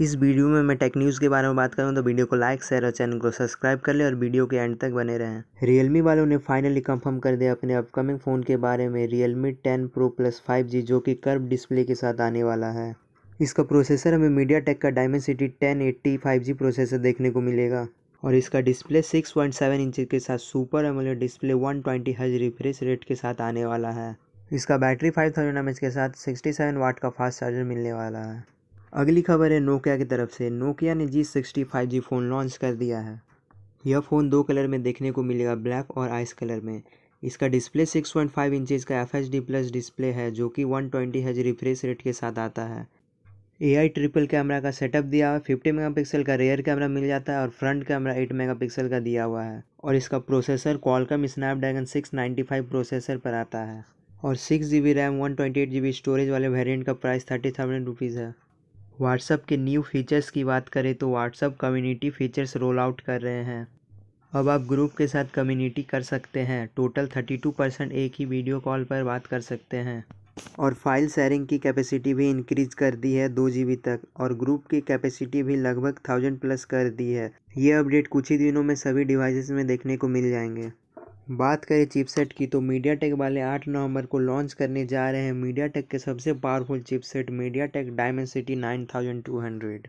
इस वीडियो में मैं टेक न्यूज़ के बारे में बात करूँ तो वीडियो को लाइक शेयर और चैनल को सब्सक्राइब कर लें और वीडियो के एंड तक बने रहें रियलमी वालों ने फाइनली कंफर्म कर दिया अपने अपकमिंग फ़ोन के बारे में Realme ten Pro Plus G जो कि कर्व डिस्प्ले के साथ आने वाला है इसका प्रोसेसर हमें मीडिया टेक का डायमेंसिटी टेन एट्टी प्रोसेसर देखने को मिलेगा और इसका डिस्प्ले 6.7 इंच के साथ super AMOLED display 120 twenty refresh rate के साथ आने वाला है इसका बैटरी 5000 थाउजेंड के साथ 67 वाट का फास्ट चार्जर मिलने वाला है अगली खबर है नोकिया की तरफ से नोकिया ने G sixty five G phone launch कर दिया है यह फ़ोन दो कलर में देखने को मिलेगा ब्लैक और आइस कलर में इसका display six point five inches का F H D plus display है जो कि one twenty Hz refresh rate के साथ आता है ए आई ट्रिपल कैमरा का सेटअप दिया हुआ है फिफ्टी मेगा पिक्सल का रेयर कैमरा मिल जाता है और front camera eight megapixel का दिया हुआ है और इसका processor Qualcomm Snapdragon six ninety five processor पर आता है और six G B RAM one twenty eight G B storage वाले वेरियंट का प्राइस थर्टी थाउजेंड रुपीज़ है व्हाट्सएप के न्यू फीचर्स की बात करें तो WhatsApp community features roll out कर रहे हैं अब आप ग्रुप के साथ कम्युनिटी कर सकते हैं टोटल थर्टी टू परसेंट एक ही वीडियो कॉल पर बात कर सकते हैं और फाइल शेयरिंग की कैपेसिटी भी इंक्रीज कर दी है दो जी तक और ग्रुप की कैपेसिटी भी लगभग थाउजेंड प्लस कर दी है ये अपडेट कुछ ही दिनों में सभी डिवाइसेस में देखने को मिल जाएंगे बात करें चिपसेट की तो मीडियाटेक वाले आठ नवंबर को लॉन्च करने जा रहे हैं मीडियाटेक के सबसे powerful chipset MediaTek Dimensity hundred